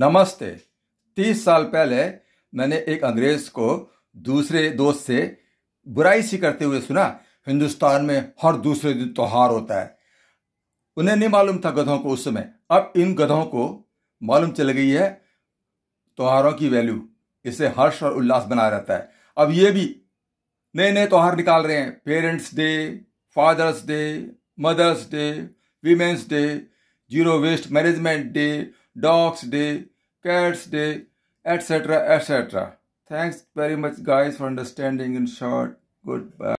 नमस्ते तीस साल पहले मैंने एक अंग्रेज को दूसरे दोस्त से बुराई सी करते हुए सुना हिंदुस्तान में हर दूसरे दिन त्यौहार होता है उन्हें नहीं मालूम था गधों को उस समय अब इन गधों को मालूम चल गई है त्योहारों की वैल्यू इसे हर्ष और उल्लास बना रहता है अब ये भी नए नए त्यौहार निकाल रहे हैं parents day father's day mother's day women's day zero waste management day Dog's Day, Cat's Day, etc. etc. Thanks very much, guys, for understanding. In short, goodbye.